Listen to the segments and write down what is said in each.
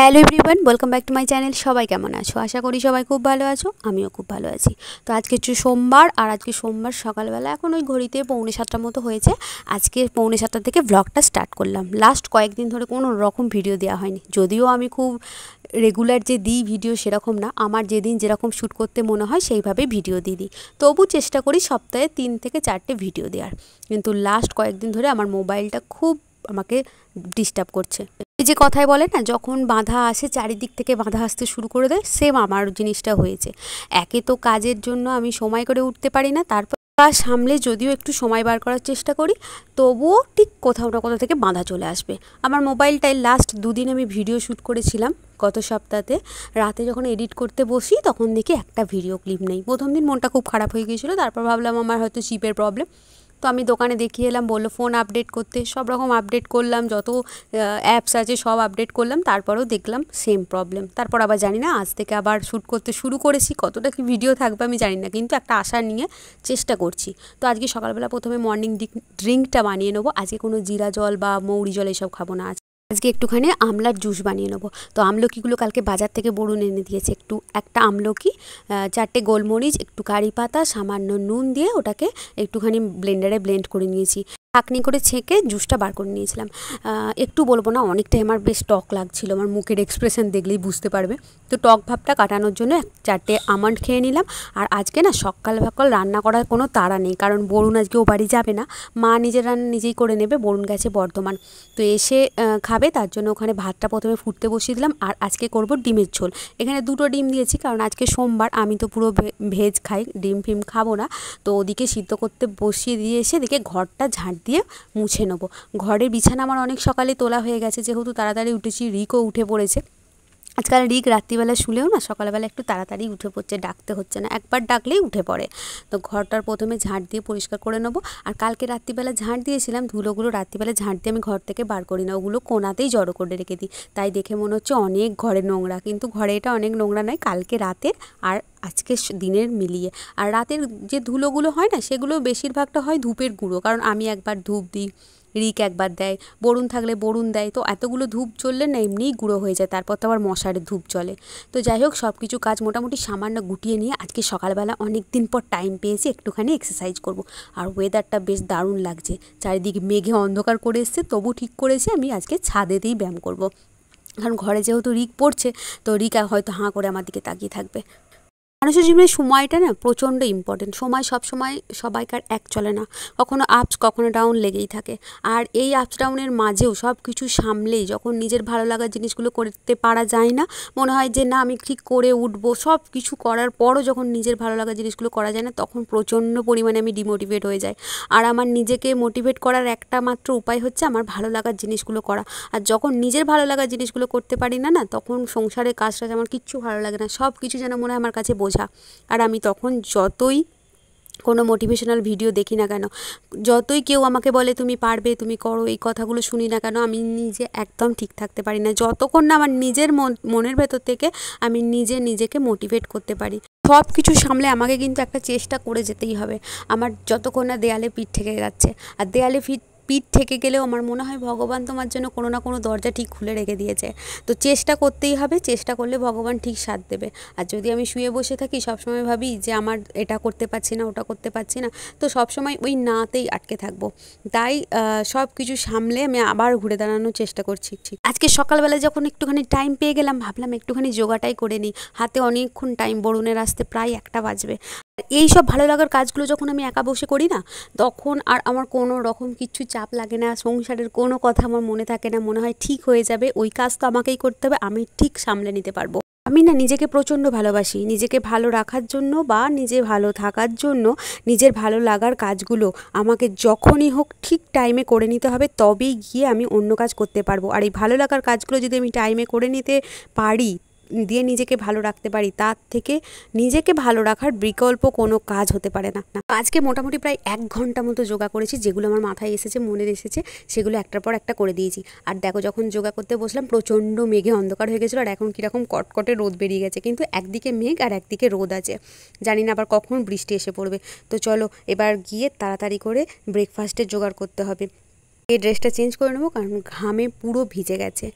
Hello everyone welcome back to my channel সবাই কেমন আছো আশা করি সবাই খুব ভালো আছো আমিও খুব ভালো আছি তো আজকে হচ্ছে সোমবার আর আজকে সোমবার সকালবেলা এখন ওই ঘড়িতে পৌনে সাতটার মতো হয়েছে আজকে পৌনে সাতটা থেকে ব্লগটা স্টার্ট করলাম লাস্ট কয়েকদিন ধরে কোনো রকম ভিডিও দেওয়া হয়নি যদিও আমি খুব রেগুলার যে দিই ভিডিও সেরকম না আমার যেদিন যেরকম শ্যুট করতে মনে হয় সেইভাবে ভিডিও দিয়ে দিই তবু চেষ্টা করি সপ্তাহে তিন থেকে চারটে ভিডিও দেওয়ার কিন্তু লাস্ট কয়েকদিন ধরে আমার মোবাইলটা খুব আমাকে ডিস্টার্ব করছে এই যে কথায় বলে না যখন বাধা আসে চারিদিক থেকে বাধা আসতে শুরু করে দেয় সেম আমার জিনিসটা হয়েছে একে তো কাজের জন্য আমি সময় করে উঠতে পারি না তারপর বা সামলে যদিও একটু সময় বার করার চেষ্টা করি তবুও ঠিক কোথাও না কোথাও থেকে বাঁধা চলে আসবে আমার মোবাইলটায় লাস্ট দুদিন আমি ভিডিও শ্যুট করেছিলাম গত সপ্তাহে রাতে যখন এডিট করতে বসি তখন দেখি একটা ভিডিও ক্লিপ নেই প্রথম দিন মনটা খুব খারাপ হয়ে গিয়েছিলো তারপর ভাবলাম আমার হয়তো চিপের প্রবলেম তো আমি দোকানে দেখিয়ে এলাম বললো ফোন আপডেট করতে সব রকম আপডেট করলাম যত অ্যাপস আছে সব আপডেট করলাম তারপরেও দেখলাম সেম প্রবলেম তারপর আবার জানি না আজ থেকে আবার শ্যুট করতে শুরু করেছি কতটা কি ভিডিও থাকবে আমি জানি না কিন্তু একটা আশা নিয়ে চেষ্টা করছি তো আজকে সকালবেলা প্রথমে মর্নিং ড্রিঙ্কটা বানিয়ে নেবো আজকে কোনো জিরা জল বা মৌরি জল এসব খাবো না আজকে একটুখানি আমলার জুস বানিয়ে নেবো তো আমলকিগুলো কালকে বাজার থেকে বরুণ এনে দিয়েছে একটু একটা আমলকি চারটে গোলমরিচ একটু কারি পাতা সামান্য নুন দিয়ে ওটাকে একটুখানি ব্লেন্ডারে ব্লেন্ড করে নিয়েছি কাকনি করে ছেঁকে জুসটা বার করে নিয়েছিলাম একটু বলবো না অনেকটাই আমার বেশ টক লাগছিল আমার মুখের এক্সপ্রেশন দেখলেই বুঝতে পারবে তো টক ভাবটা কাটানোর জন্য এক চারটে আমন্ড খেয়ে নিলাম আর আজকে না সকাল সকাল রান্না করার কোনো তাড়া নেই কারণ বরুণ আজকে ও বাড়ি যাবে না মা নিজের রান্না নিজেই করে নেবে বরুণ গেছে বর্ধমান তো এসে খাবে তার জন্য ওখানে ভাতটা প্রথমে ফুটতে বসিয়ে দিলাম আর আজকে করব ডিমের ঝোল এখানে দুটো ডিম দিয়েছি কারণ আজকে সোমবার আমি তো পুরো ভেজ খাই ডিম ফিম খাবো না তো ওদিকে সিদ্ধ করতে বসিয়ে দিয়ে এসে দেখে ঘরটা ঝাঁট দিয়ে মুছে নেবো ঘরের বিছানা আমার অনেক সকালে তোলা হয়ে গেছে যেহেতু তাড়াতাড়ি উঠেছি রিকও উঠে পড়েছে আজকাল রিক রাত্রিবেলা শুলেও না সকালবেলা একটু তাড়াতাড়ি উঠে পড়ছে ডাকতে হচ্ছে না একবার ডাকলেই উঠে পড়ে তো ঘরটার প্রথমে ঝাঁট দিয়ে পরিষ্কার করে নেবো আর কালকে রাত্রিবেলা ঝাঁট দিয়েছিলাম ধুলোগুলো রাত্রিবেলা ঝাঁট দিয়ে আমি ঘর থেকে বার করি না ওগুলো কোনাতেই জড়ো করে রেখে দিই তাই দেখে মনে হচ্ছে অনেক ঘরে নোংরা কিন্তু ঘরে এটা অনেক নোংরা নয় কালকে রাতের আর আজকের দিনের মিলিয়ে আর রাতের যে ধুলোগুলো হয় না সেগুলো বেশিরভাগটা হয় ধূপের গুঁড়ো কারণ আমি একবার ধূপ দিই রিক একবার দেয় বরুণ থাকলে বরুণ দেয় তো এতগুলো ধূপ চললে না এমনিই গুঁড়ো হয়ে যায় তারপর তো আবার মশারের ধূপ চলে তো যাই হোক সব কিছু কাজ মোটামুটি সামান্য গুটিয়ে নিয়ে আজকে সকালবেলা অনেক দিন পর টাইম পেয়েছি একটুখানি এক্সারসাইজ করব আর ওয়েদারটা বেশ দারুণ লাগছে চারিদিক মেঘে অন্ধকার করে এসছে তবু ঠিক করেছে আমি আজকে ছাদেতেই ব্যায়াম করব কারণ ঘরে যেহেতু রিক পড়ছে তো রিক হয়তো হাঁ করে আমার দিকে তাকিয়ে থাকবে মানুষের জীবনে সময়টা না প্রচণ্ড ইম্পর্টেন্ট সময় সব সময় সবাইকার এক চলে না কখনো আপস কখনো ডাউন লেগেই থাকে আর এই আপস ডাউনের মাঝেও সব কিছু সামলেই যখন নিজের ভালো লাগার জিনিসগুলো করতে পারা যায় না মনে হয় যে না আমি ঠিক করে উঠবো সব কিছু করার পরও যখন নিজের ভালো লাগার জিনিসগুলো করা যায় না তখন প্রচণ্ড পরিমাণে আমি ডিমোটিভেট হয়ে যাই আর আমার নিজেকে মোটিভেট করার একটা মাত্র উপায় হচ্ছে আমার ভালো লাগার জিনিসগুলো করা আর যখন নিজের ভালো লাগার জিনিসগুলো করতে পারি না না তখন সংসারের কাজটা আমার কিচ্ছু ভালো লাগে না সব কিছু যেন মনে হয় আমার কাছে বোঝা আর আমি তখন যতই কোনো মোটিভেশনাল ভিডিও দেখি না কেন যতই কেউ আমাকে বলে তুমি পারবে তুমি করো এই কথাগুলো শুনি না কেন আমি নিজে একদম ঠিক থাকতে পারি না যতক্ষণ না আমার নিজের মনের ভেতর থেকে আমি নিজে নিজেকে মোটিভেট করতে পারি সব কিছু সামলে আমাকে কিন্তু একটা চেষ্টা করে যেতেই হবে আমার যতক্ষণ না দেয়ালে পিঠ থেকে যাচ্ছে আর দেয়ালে পিঠ পিঠ থেকে গেলেও আমার মনে হয় ভগবান তোমার জন্য কোনো না কোনো দরজা ঠিক খুলে রেখে দিয়েছে তো চেষ্টা করতেই হবে চেষ্টা করলে ভগবান ঠিক সাথ দেবে আর যদি আমি শুয়ে বসে থাকি সবসময় ভাবি যে আমার এটা করতে পারছি না ওটা করতে পারছি না তো সবসময় ওই নাতেই আটকে থাকবো তাই সব কিছু সামলে আমি আবার ঘুরে দাঁড়ানোর চেষ্টা করছি আজকে সকালবেলা যখন একটুখানি টাইম পেয়ে গেলাম ভাবলাম একটুখানি যোগাটাই করে নিই হাতে অনেকক্ষণ টাইম বরুণের আসতে প্রায় একটা বাজবে এই সব ভালো লাগার কাজগুলো যখন আমি একা বসে করি না তখন আর আমার কোনো রকম কিছু চাপ লাগে না সংসারের কোনো কথা আমার মনে থাকে না মনে হয় ঠিক হয়ে যাবে ওই কাজ তো আমাকেই করতে হবে আমি ঠিক সামলে নিতে পারবো আমি না নিজেকে প্রচণ্ড ভালোবাসি নিজেকে ভালো রাখার জন্য বা নিজে ভালো থাকার জন্য নিজের ভালো লাগার কাজগুলো আমাকে যখনই হোক ঠিক টাইমে করে নিতে হবে তবেই গিয়ে আমি অন্য কাজ করতে পারবো আর এই ভালো লাগার কাজগুলো যদি আমি টাইমে করে নিতে পারি দিয়ে নিজেকে ভালো রাখতে পারি তার থেকে নিজেকে ভালো রাখার বিকল্প কোনো কাজ হতে পারে না আজকে মোটামুটি প্রায় এক ঘন্টা মতো যোগা করেছি যেগুলো আমার মাথায় এসেছে মনে এসেছে সেগুলো একটার পর একটা করে দিয়েছি আর দেখো যখন যোগা করতে বসলাম প্রচণ্ড মেঘে অন্ধকার হয়ে গেছিলো আর এখন কীরকম কটকটে রোদ বেরিয়ে গেছে কিন্তু একদিকে মেঘ আর একদিকে রোদ আছে জানি না আবার কখন বৃষ্টি এসে পড়বে তো চলো এবার গিয়ে তাড়াতাড়ি করে ব্রেকফাস্টের জোগাড় করতে হবে এই ড্রেসটা চেঞ্জ করে নেবো কারণ ঘামে পুরো ভিজে গেছে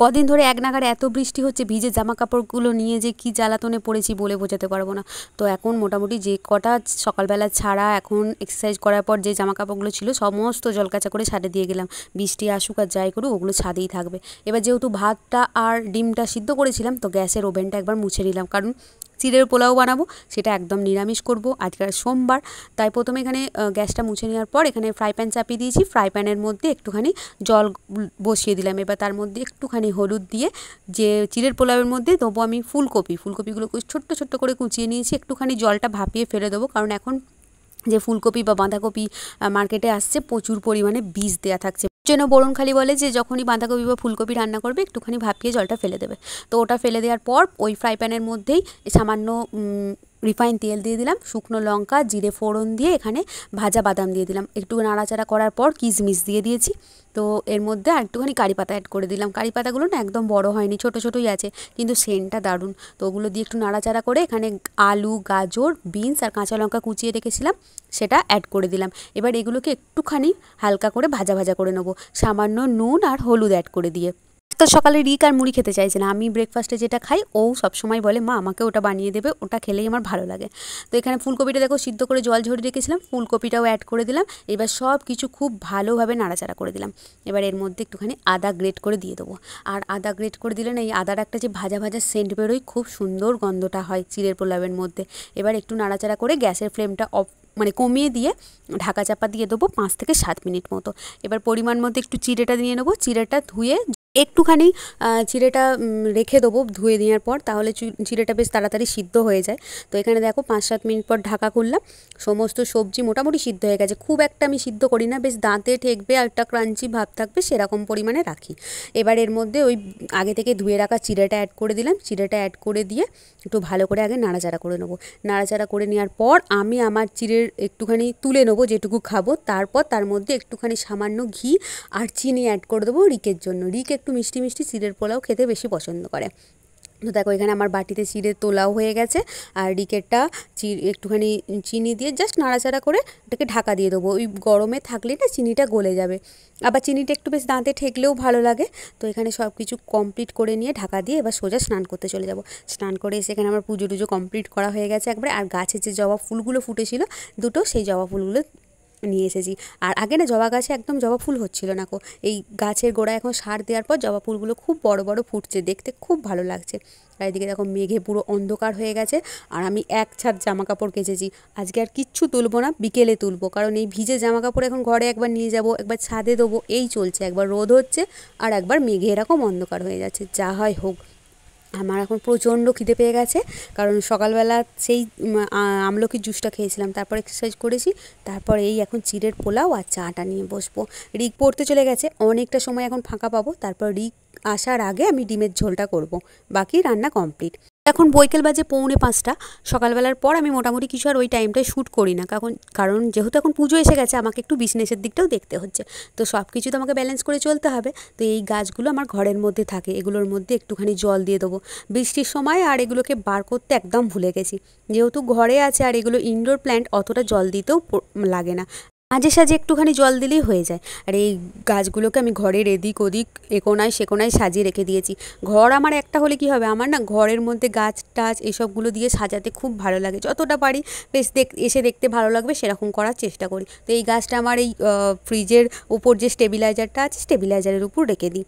কদিন ধরে এক নাগারে এত বৃষ্টি হচ্ছে ভিজে জামা কাপড়গুলো নিয়ে যে কি জ্বালাতনে পড়েছি বলে বোঝাতে পারবো না তো এখন মোটামুটি যে কটা সকালবেলা ছাড়া এখন এক্সারসাইজ করার পর যে জামা কাপড়গুলো ছিল সমস্ত জলকাচা করে ছাদে দিয়ে গেলাম বৃষ্টি আসুক আর যাই করুক ওগুলো ছাদেই থাকবে এবার যেহেতু ভাতটা আর ডিমটা সিদ্ধ করেছিলাম তো গ্যাসের ওভেনটা একবার মুছে নিলাম কারণ চিড়ের পোলাও বানাবো সেটা একদম নিরামিষ করব আজকাল সোমবার তাই প্রথমে এখানে গ্যাসটা মুছে নেওয়ার পর এখানে ফ্রাই প্যান চাপিয়ে দিয়েছি ফ্রাই প্যানের মধ্যে একটুখানি জল বসিয়ে দিলাম এবার তার মধ্যে একটুখানি হলুদ দিয়ে যে চিড়ের পোলাওয়ের মধ্যে দেবো আমি ফুলকপি ফুলকপিগুলো ছোট্ট ছোট্ট করে কুচিয়ে নিয়েছি একটুখানি জলটা ভাপিয়ে ফেলে দেবো কারণ এখন যে ফুলকপি বা বাঁধাকপি মার্কেটে আসছে প্রচুর পরিমাণে বীজ দেয়া থাকছে যেন বরুণখালি বলে যে যখনই বাঁধাকপি বা ফুলকপি রান্না করবে একটুখানি ভাপিয়ে জলটা ফেলে দেবে তো ওটা ফেলে দেওয়ার পর ওই ফ্রাই প্যানের মধ্যেই সামান্য রিফাইন তেল দিয়ে দিলাম শুকনো লঙ্কা জিরে ফোড়ন দিয়ে এখানে ভাজা বাদাম দিয়ে দিলাম একটু নাড়াচাড়া করার পর কিশমিশ দিয়ে দিয়েছি তো এর মধ্যে আর একটুখানি কারি পাতা অ্যাড করে দিলাম কারি পাতাগুলো না একদম বড় হয়নি ছোট ছোটোই আছে কিন্তু সেন্টটা দারুণ তো ওগুলো দিয়ে একটু নাড়াচাড়া করে এখানে আলু গাজর বিনস আর কাঁচা লঙ্কা কুচিয়ে রেখেছিলাম সেটা অ্যাড করে দিলাম এবার এগুলোকে একটুখানি হালকা করে ভাজা ভাজা করে নেবো সামান্য নুন আর হলুদ অ্যাড করে দিয়ে তো সকালে রিক আর মুড়ি খেতে চাইছে না আমি ব্রেকফাস্টে যেটা খাই ও সবসময় বলে মা আমাকে ওটা বানিয়ে দেবে ওটা খেলেই আমার ভালো লাগে তো এখানে ফুলকপিটা দেখো সিদ্ধ করে জল ঝরিয়ে রেখেছিলাম ফুলকপিটাও অ্যাড করে দিলাম এবার সব কিছু খুব ভালোভাবে নাড়াচাড়া করে দিলাম এবার এর মধ্যে একটুখানি আদা গ্রেট করে দিয়ে দেবো আর আদা গ্রেট করে দিলে না এই আদার একটা যে ভাজা ভাজা সেন্ট বেরোয় খুব সুন্দর গন্ধটা হয় চিড়ের পোলাবের মধ্যে এবার একটু নাড়াচাড়া করে গ্যাসের ফ্লেমটা অফ মানে কমিয়ে দিয়ে ঢাকা চাপা দিয়ে দেবো পাঁচ থেকে সাত মিনিট মতো এবার পরিমাণ মতো একটু চিড়েটা নিয়ে নেবো চিড়েটা ধুয়ে একটুখানি চিড়েটা রেখে দেবো ধুয়ে দেওয়ার পর তাহলে চিড়েটা বেশ তাড়াতাড়ি সিদ্ধ হয়ে যায় তো এখানে দেখো পাঁচ সাত মিনিট পর ঢাকা খুললাম সমস্ত সবজি মোটামুটি সিদ্ধ হয়ে গেছে খুব একটা আমি সিদ্ধ করি না বেশ দাঁতে ঠেকবে আর একটা ক্রাঞ্চি ভাব থাকবে সেরকম পরিমাণে রাখি এবার এর মধ্যে ওই আগে থেকে ধুয়ে রাখা চিড়েটা অ্যাড করে দিলাম চিড়েটা অ্যাড করে দিয়ে একটু ভালো করে আগে নাড়াচাড়া করে নেবো নাড়াচাড়া করে নেওয়ার পর আমি আমার চিড়ের একটুখানি তুলে নেবো যেটুকু খাবো তারপর তার মধ্যে একটুখানি সামান্য ঘি আর চিনি অ্যাড করে দেবো রিকের জন্য রিকের একটু মিষ্টি মিষ্টি চিড়ের পোলাও খেতে বেশি পছন্দ করে তো দেখো এখানে আমার বাটিতে চিড়ে তোলাও হয়ে গেছে আর ডিকেটটা চি একটুখানি চিনি দিয়ে জাস্ট নাড়াচাড়া করে ওটাকে ঢাকা দিয়ে দেবো ওই গরমে থাকলে না চিনিটা গলে যাবে আবার চিনিটা একটু বেশ দাঁতে ঠেকলেও ভালো লাগে তো এখানে সব কিছু কমপ্লিট করে নিয়ে ঢাকা দিয়ে এবার সোজা স্নান করতে চলে যাব স্নান করে এসে এখানে আমার পুজো টুজো কমপ্লিট করা হয়ে গেছে একবারে আর গাছের যে জবা ফুলগুলো ফুটেছিল দুটো সেই জবা ফুলগুলো নিয়ে এসেছি আর আগে না জবা গাছে একদম জবা ফুল হচ্ছিল না কো এই গাছের গোড়ায় এখন সার দেওয়ার পর জবা ফুলগুলো খুব বড় বড় ফুটছে দেখতে খুব ভালো লাগছে আর এদিকে দেখো মেঘে পুরো অন্ধকার হয়ে গেছে আর আমি এক ছাদ জামা কাপড় কেচেছি আজকে আর কিচ্ছু তুলবো না বিকেলে তুলবো কারণ এই ভিজে জামা কাপড় এখন ঘরে একবার নিয়ে যাব একবার ছাদে দেবো এই চলছে একবার রোদ হচ্ছে আর একবার মেঘে এরকম অন্ধকার হয়ে যাচ্ছে যা হয় হোক আমার এখন প্রচণ্ড খিদে পেয়ে গেছে কারণ সকালবেলা সেই আমলকির জুসটা খেয়েছিলাম তারপর এক্সারসাইজ করেছি তারপর এই এখন চিড়ের পোলাও আর চাটা নিয়ে বসবো রিক পড়তে চলে গেছে অনেকটা সময় এখন ফাঁকা পাবো তারপর রিক আসার আগে আমি ডিমের ঝোলটা করব। বাকি রান্না কমপ্লিট এখন বৈকাল বাজে পৌনে পাঁচটা সকালবেলার পর আমি মোটামুটি কিছু আর ওই টাইমটায় শ্যুট করি না কারণ কারণ যেহেতু এখন পুজো এসে গেছে আমাকে একটু বিজনেসের দিকটাও দেখতে হচ্ছে তো সব কিছু তো আমাকে ব্যালেন্স করে চলতে হবে তো এই গাছগুলো আমার ঘরের মধ্যে থাকে এগুলোর মধ্যে একটুখানি জল দিয়ে দেবো বৃষ্টির সময় আর এগুলোকে বার করতে একদম ভুলে গেছি যেহেতু ঘরে আছে আর এগুলো ইনডোর প্ল্যান্ট অতটা জল দিতেও লাগে না আজে সাজে একটুখানি জল দিলেই হয়ে যায় আর এই গাছগুলোকে আমি ঘরের এদিক ওদিক একোনায় সেকোনায় সাজিয়ে রেখে দিয়েছি ঘর আমার একটা হলে কি হবে আমার না ঘরের মধ্যে গাছ টাছ এসবগুলো দিয়ে সাজাতে খুব ভালো লাগে যতটা পারি বেশ দেখ এসে দেখতে ভালো লাগবে সেরকম করার চেষ্টা করি তো এই গাছটা আমার এই ফ্রিজের উপর যে স্টেবিলাইজারটা আছে স্টেবিলাইজারের উপর রেখে দিই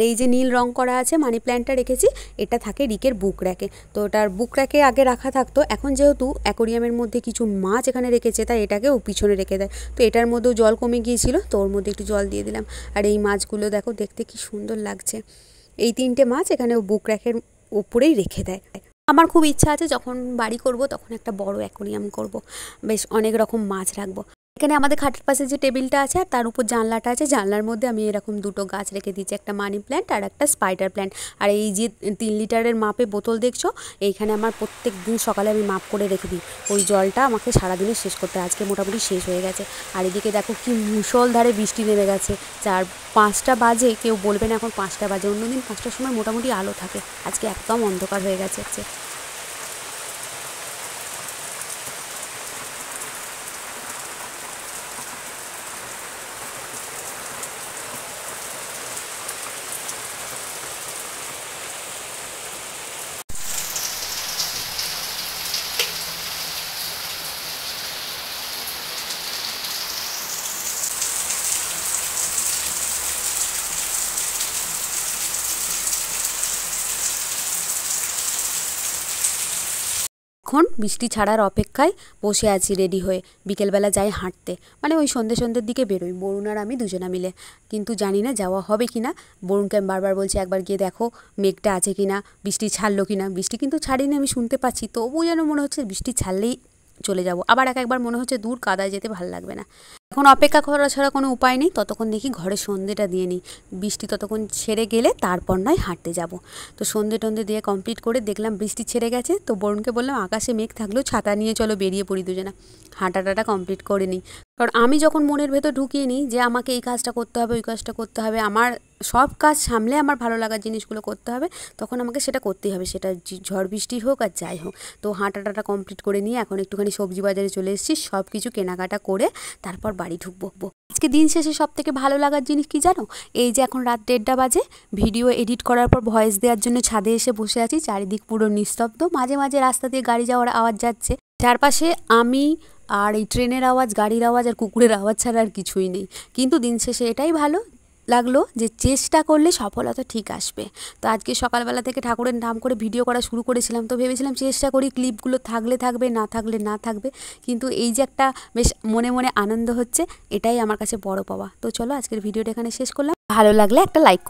আর এই যে নীল রং করা আছে মানি প্ল্যান্টটা রেখেছি এটা থাকে রিকের বুক র্যাকে তো ওটার বুক র্যাকে আগে রাখা থাকতো এখন যেহেতু অ্যাকোরিয়ামের মধ্যে কিছু মাছ এখানে রেখেছে তাই এটাকে ও পিছনে রেখে দেয় তো এটার মধ্যেও জল কমে গিয়েছিল তো ওর মধ্যে একটু জল দিয়ে দিলাম আর এই মাছগুলো দেখো দেখতে কি সুন্দর লাগছে এই তিনটে মাছ এখানে ও বুক র্যাকের উপরেই রেখে দেয় আমার খুব ইচ্ছা আছে যখন বাড়ি করব তখন একটা বড় অ্যাকোরিয়াম করব বেশ অনেক রকম মাছ রাখবো এখানে আমাদের খাটের পাশে যে টেবিলটা আছে আর তার উপর জানলাটা আছে জানলার মধ্যে আমি এরকম দুটো গাছ রেখে দিয়েছি একটা মানি প্ল্যান্ট আর একটা স্পাইডার প্ল্যান্ট আর এই যে তিন লিটারের মাপে বোতল দেখছো এইখানে আমার প্রত্যেক দিন সকালে আমি মাপ করে রেখে দিই ওই জলটা আমাকে সারাদিনে শেষ করতে আজকে মোটামুটি শেষ হয়ে গেছে আর এদিকে দেখো কি মুসলধারে বৃষ্টি নেমে গেছে চার পাঁচটা বাজে কেউ বলবে না এখন পাঁচটা বাজে অন্যদিন পাঁচটার সময় মোটামুটি আলো থাকে আজকে একদম অন্ধকার হয়ে গেছে অনেকক্ষণ বৃষ্টি ছাড়ার অপেক্ষায় বসে আছি রেডি হয়ে বিকেলবেলা যাই হাঁটতে মানে ওই সন্ধ্যে সন্ধ্যের দিকে বেরোই বরুণ আর আমি দুজনা মিলে কিন্তু জানি না যাওয়া হবে কি না বরুণকে আমি বারবার বলছি একবার গিয়ে দেখো মেঘটা আছে কি না বৃষ্টি ছাড়লো কি না বৃষ্টি কিন্তু ছাড়িনি আমি শুনতে পাচ্ছি তবুও যেন মনে হচ্ছে বৃষ্টি ছাড়লেই চলে যাব আবার এক একবার মনে হচ্ছে দূর কাদায় যেতে ভালো লাগবে না এখন অপেক্ষা করা ছাড়া কোনো উপায় নেই ততক্ষণ দেখি ঘরে সন্ধেটা দিয়ে নিই বৃষ্টি ততক্ষণ ছেড়ে গেলে তারপর নয় হাঁটতে যাব তো সন্ধে টন্ধে দিয়ে কমপ্লিট করে দেখলাম বৃষ্টি ছেড়ে গেছে তো বরুণকে বললাম আকাশে মেঘ থাকলেও ছাতা নিয়ে চলো বেরিয়ে পড়ি দুজনা হাঁটা টাটা কমপ্লিট করে নিই কারণ আমি যখন মনের ভেতর ঢুকিয়ে নিই যে আমাকে এই কাজটা করতে হবে ওই কাজটা করতে হবে আমার সব কাজ সামলে আমার ভালো লাগার জিনিসগুলো করতে হবে তখন আমাকে সেটা করতেই হবে সেটা ঝড় বৃষ্টি হোক আর যাই হোক তো হাঁটাটাটা কমপ্লিট করে নিয়ে এখন একটুখানি সবজি বাজারে চলে এসেছি সব কিছু কেনাকাটা করে তারপর বাড়ি ঢুকবো আজকে দিন শেষে সব থেকে ভালো লাগার জিনিস কি জানো এই যে এখন রাত দেড়টা বাজে ভিডিও এডিট করার পর ভয়েস দেওয়ার জন্য ছাদে এসে বসে আছি চারিদিক পুরো নিস্তব্ধ মাঝে মাঝে রাস্তা দিয়ে গাড়ি যাওয়ার আওয়াজ যাচ্ছে চারপাশে আমি আর এই ট্রেনের আওয়াজ গাড়ির আওয়াজ আর কুকুরের আওয়াজ ছাড়া আর কিছুই নেই কিন্তু দিন শেষে এটাই ভালো লাগলো যে চেষ্টা করলে সফলতা ঠিক আসবে তো আজকে সকালবেলা থেকে ঠাকুরের নাম করে ভিডিও করা শুরু করেছিলাম তো ভেবেছিলাম চেষ্টা করি ক্লিপগুলো থাকলে থাকবে না থাকলে না থাকবে কিন্তু এই যে একটা বেশ মনে মনে আনন্দ হচ্ছে এটাই আমার কাছে বড় পাওয়া তো চলো আজকের ভিডিওটা এখানে শেষ করলাম ভালো লাগলে একটা লাইক করি